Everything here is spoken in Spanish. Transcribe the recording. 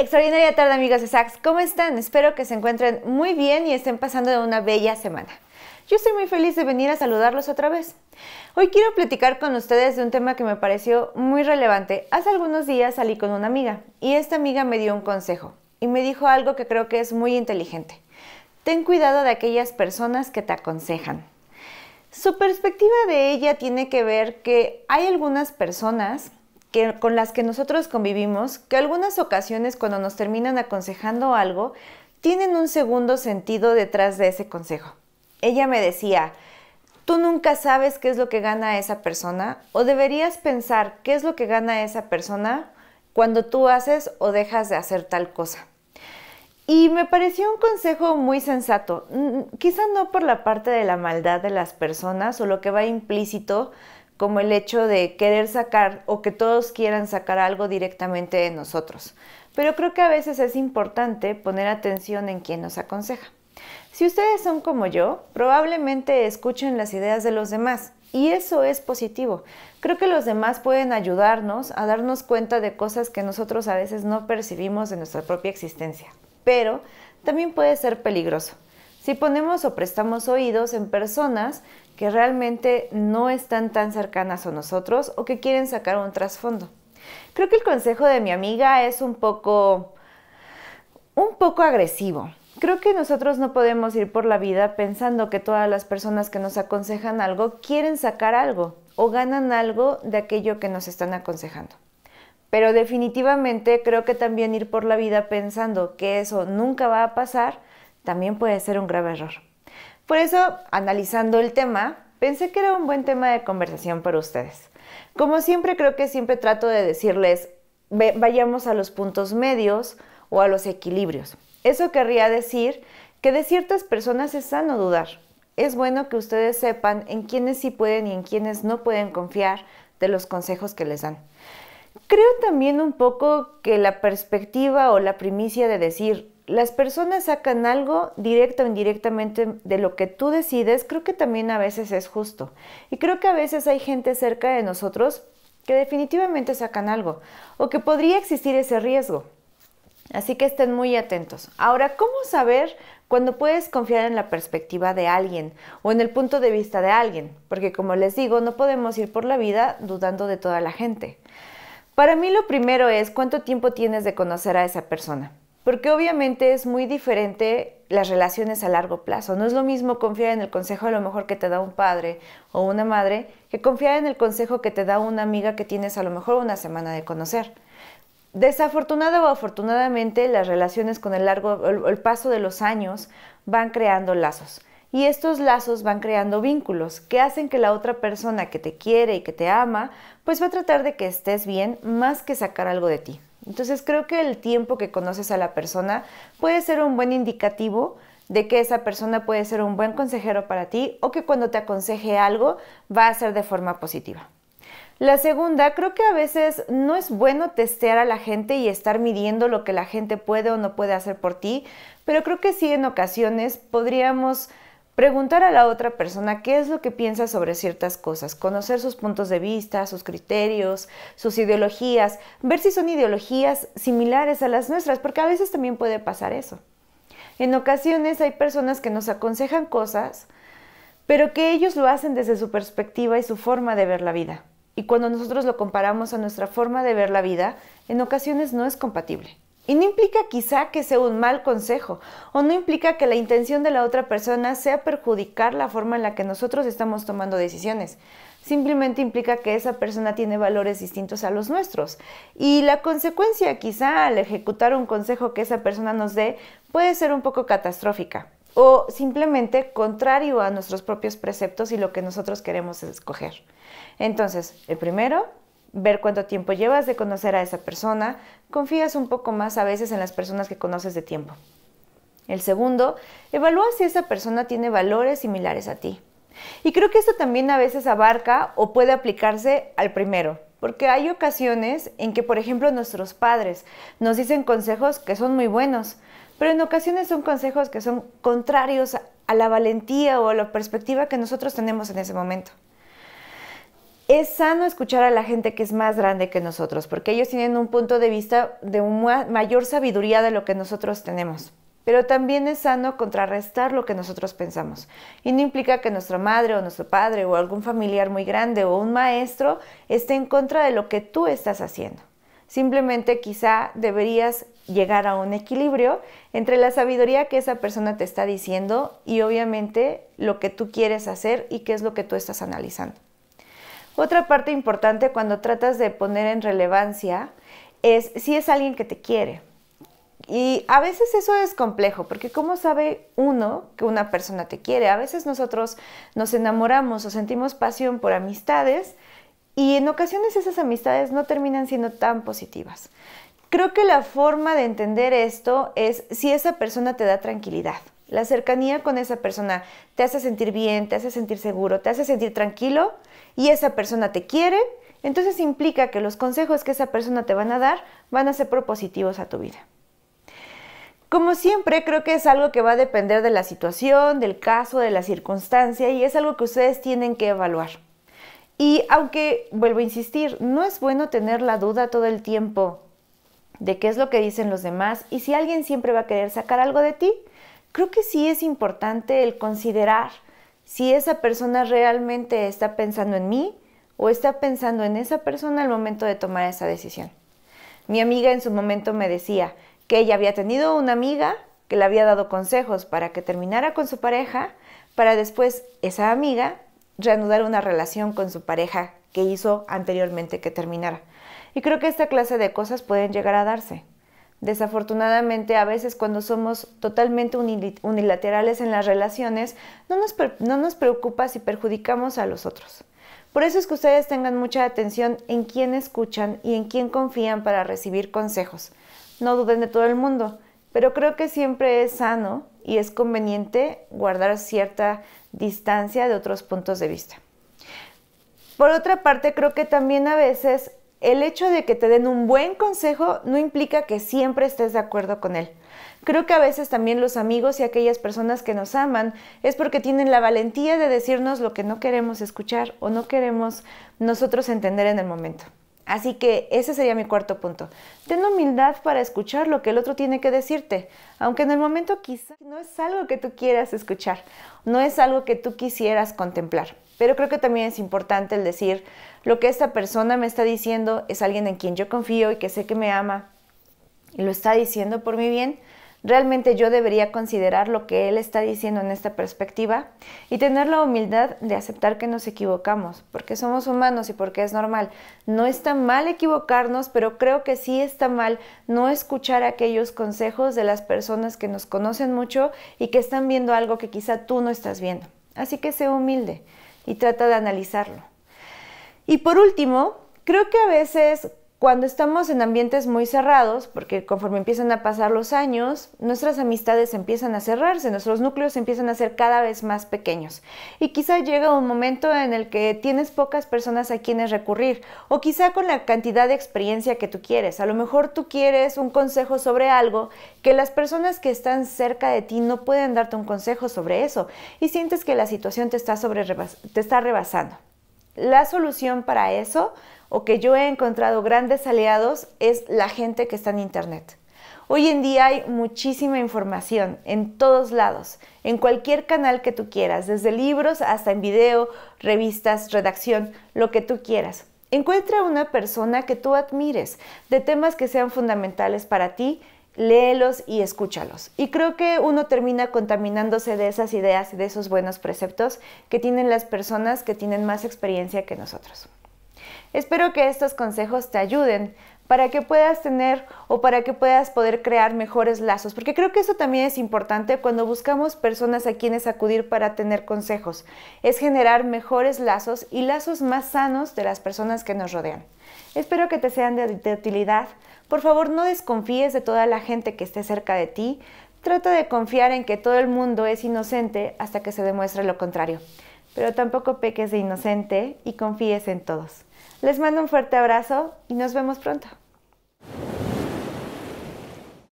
Extraordinaria tarde amigos de Sax, ¿cómo están? Espero que se encuentren muy bien y estén pasando una bella semana. Yo estoy muy feliz de venir a saludarlos otra vez. Hoy quiero platicar con ustedes de un tema que me pareció muy relevante. Hace algunos días salí con una amiga y esta amiga me dio un consejo y me dijo algo que creo que es muy inteligente. Ten cuidado de aquellas personas que te aconsejan. Su perspectiva de ella tiene que ver que hay algunas personas con las que nosotros convivimos, que algunas ocasiones cuando nos terminan aconsejando algo, tienen un segundo sentido detrás de ese consejo. Ella me decía, tú nunca sabes qué es lo que gana esa persona o deberías pensar qué es lo que gana esa persona cuando tú haces o dejas de hacer tal cosa. Y me pareció un consejo muy sensato, mm, quizá no por la parte de la maldad de las personas o lo que va implícito, como el hecho de querer sacar o que todos quieran sacar algo directamente de nosotros. Pero creo que a veces es importante poner atención en quien nos aconseja. Si ustedes son como yo, probablemente escuchen las ideas de los demás y eso es positivo. Creo que los demás pueden ayudarnos a darnos cuenta de cosas que nosotros a veces no percibimos de nuestra propia existencia, pero también puede ser peligroso si ponemos o prestamos oídos en personas que realmente no están tan cercanas a nosotros o que quieren sacar un trasfondo. Creo que el consejo de mi amiga es un poco un poco agresivo. Creo que nosotros no podemos ir por la vida pensando que todas las personas que nos aconsejan algo quieren sacar algo o ganan algo de aquello que nos están aconsejando. Pero definitivamente creo que también ir por la vida pensando que eso nunca va a pasar también puede ser un grave error. Por eso, analizando el tema, pensé que era un buen tema de conversación para ustedes. Como siempre, creo que siempre trato de decirles, vayamos a los puntos medios o a los equilibrios. Eso querría decir que de ciertas personas es sano dudar. Es bueno que ustedes sepan en quiénes sí pueden y en quiénes no pueden confiar de los consejos que les dan. Creo también un poco que la perspectiva o la primicia de decir las personas sacan algo directa o indirectamente de lo que tú decides, creo que también a veces es justo. Y creo que a veces hay gente cerca de nosotros que definitivamente sacan algo o que podría existir ese riesgo. Así que estén muy atentos. Ahora, ¿cómo saber cuando puedes confiar en la perspectiva de alguien o en el punto de vista de alguien? Porque como les digo, no podemos ir por la vida dudando de toda la gente. Para mí lo primero es cuánto tiempo tienes de conocer a esa persona porque obviamente es muy diferente las relaciones a largo plazo. No es lo mismo confiar en el consejo a lo mejor que te da un padre o una madre que confiar en el consejo que te da una amiga que tienes a lo mejor una semana de conocer. Desafortunado o afortunadamente, las relaciones con el largo el paso de los años van creando lazos. Y estos lazos van creando vínculos que hacen que la otra persona que te quiere y que te ama, pues va a tratar de que estés bien más que sacar algo de ti. Entonces creo que el tiempo que conoces a la persona puede ser un buen indicativo de que esa persona puede ser un buen consejero para ti o que cuando te aconseje algo va a ser de forma positiva. La segunda, creo que a veces no es bueno testear a la gente y estar midiendo lo que la gente puede o no puede hacer por ti, pero creo que sí en ocasiones podríamos Preguntar a la otra persona qué es lo que piensa sobre ciertas cosas, conocer sus puntos de vista, sus criterios, sus ideologías, ver si son ideologías similares a las nuestras, porque a veces también puede pasar eso. En ocasiones hay personas que nos aconsejan cosas, pero que ellos lo hacen desde su perspectiva y su forma de ver la vida. Y cuando nosotros lo comparamos a nuestra forma de ver la vida, en ocasiones no es compatible. Y no implica quizá que sea un mal consejo, o no implica que la intención de la otra persona sea perjudicar la forma en la que nosotros estamos tomando decisiones. Simplemente implica que esa persona tiene valores distintos a los nuestros. Y la consecuencia quizá al ejecutar un consejo que esa persona nos dé puede ser un poco catastrófica o simplemente contrario a nuestros propios preceptos y lo que nosotros queremos escoger. Entonces, el primero ver cuánto tiempo llevas de conocer a esa persona, confías un poco más a veces en las personas que conoces de tiempo. El segundo, evalúa si esa persona tiene valores similares a ti. Y creo que esto también a veces abarca o puede aplicarse al primero, porque hay ocasiones en que, por ejemplo, nuestros padres nos dicen consejos que son muy buenos, pero en ocasiones son consejos que son contrarios a la valentía o a la perspectiva que nosotros tenemos en ese momento es sano escuchar a la gente que es más grande que nosotros, porque ellos tienen un punto de vista de una mayor sabiduría de lo que nosotros tenemos. Pero también es sano contrarrestar lo que nosotros pensamos. Y no implica que nuestra madre o nuestro padre o algún familiar muy grande o un maestro esté en contra de lo que tú estás haciendo. Simplemente quizá deberías llegar a un equilibrio entre la sabiduría que esa persona te está diciendo y obviamente lo que tú quieres hacer y qué es lo que tú estás analizando. Otra parte importante cuando tratas de poner en relevancia es si es alguien que te quiere. Y a veces eso es complejo, porque ¿cómo sabe uno que una persona te quiere? A veces nosotros nos enamoramos o sentimos pasión por amistades y en ocasiones esas amistades no terminan siendo tan positivas. Creo que la forma de entender esto es si esa persona te da tranquilidad. La cercanía con esa persona te hace sentir bien, te hace sentir seguro, te hace sentir tranquilo y esa persona te quiere, entonces implica que los consejos que esa persona te van a dar van a ser propositivos a tu vida. Como siempre, creo que es algo que va a depender de la situación, del caso, de la circunstancia y es algo que ustedes tienen que evaluar. Y aunque, vuelvo a insistir, no es bueno tener la duda todo el tiempo de qué es lo que dicen los demás y si alguien siempre va a querer sacar algo de ti, creo que sí es importante el considerar si esa persona realmente está pensando en mí o está pensando en esa persona al momento de tomar esa decisión. Mi amiga en su momento me decía que ella había tenido una amiga que le había dado consejos para que terminara con su pareja, para después esa amiga reanudar una relación con su pareja que hizo anteriormente que terminara. Y creo que esta clase de cosas pueden llegar a darse. Desafortunadamente, a veces cuando somos totalmente unilaterales en las relaciones, no nos, preocupa si perjudicamos a los otros. Por eso es que ustedes tengan mucha atención en quién escuchan y en quién confían para recibir consejos. No duden de todo el mundo, pero creo que siempre es sano y es conveniente guardar cierta distancia de otros puntos de vista. Por otra parte, creo que también a veces el hecho de que te den un buen consejo no implica que siempre estés de acuerdo con él. Creo que a veces también los amigos y aquellas personas que nos aman es porque tienen la valentía de decirnos lo que no queremos escuchar o no queremos nosotros entender en el momento. Así que ese sería mi cuarto punto. Ten humildad para escuchar lo que el otro tiene que decirte, aunque en el momento quizá no es algo que tú quieras escuchar, no es algo que tú quisieras contemplar. Pero creo que también es importante el decir, lo que esta persona me está diciendo es alguien en quien yo confío y que sé que me ama y lo está diciendo por mi bien. Realmente yo debería considerar lo que él está diciendo en esta perspectiva y tener la humildad de aceptar que nos equivocamos, porque somos humanos y porque es normal. No está mal equivocarnos, pero creo que sí está mal no escuchar aquellos consejos de las personas que nos conocen mucho y que están viendo algo que quizá tú no estás viendo. Así que sé humilde y trata de analizarlo. Y por último, creo que a veces cuando estamos en ambientes muy cerrados, porque conforme empiezan a pasar los años, nuestras amistades empiezan a cerrarse, nuestros núcleos empiezan a ser cada vez más pequeños. Y quizá llega un momento en el que tienes pocas personas a quienes recurrir, o quizá con la cantidad de experiencia que tú quieres. A lo mejor tú quieres un consejo sobre algo que las personas que están cerca de ti no pueden darte un consejo sobre eso, y sientes que la situación te está, sobre te está rebasando. La solución para eso o que yo he encontrado grandes aliados es la gente que está en Internet. Hoy en día hay muchísima información en todos lados, en cualquier canal que tú quieras, desde libros hasta en video, revistas, redacción, lo que tú quieras. Encuentra una persona que tú admires, de temas que sean fundamentales para ti, léelos y escúchalos. Y creo que uno termina contaminándose de esas ideas y de esos buenos preceptos que tienen las personas que tienen más experiencia que nosotros. Espero que estos consejos te ayuden para que puedas tener o para que puedas poder crear mejores lazos, porque creo que eso también es importante cuando buscamos personas a quienes acudir para tener consejos, es generar mejores lazos y lazos más sanos de las personas que nos rodean. Espero que te sean de, utilidad. Por favor, no desconfíes de toda la gente que esté cerca de ti. Trata de confiar en que todo el mundo es inocente hasta que se demuestre lo contrario. Pero tampoco peques de inocente y confíes en todos. Les mando un fuerte abrazo y nos vemos pronto.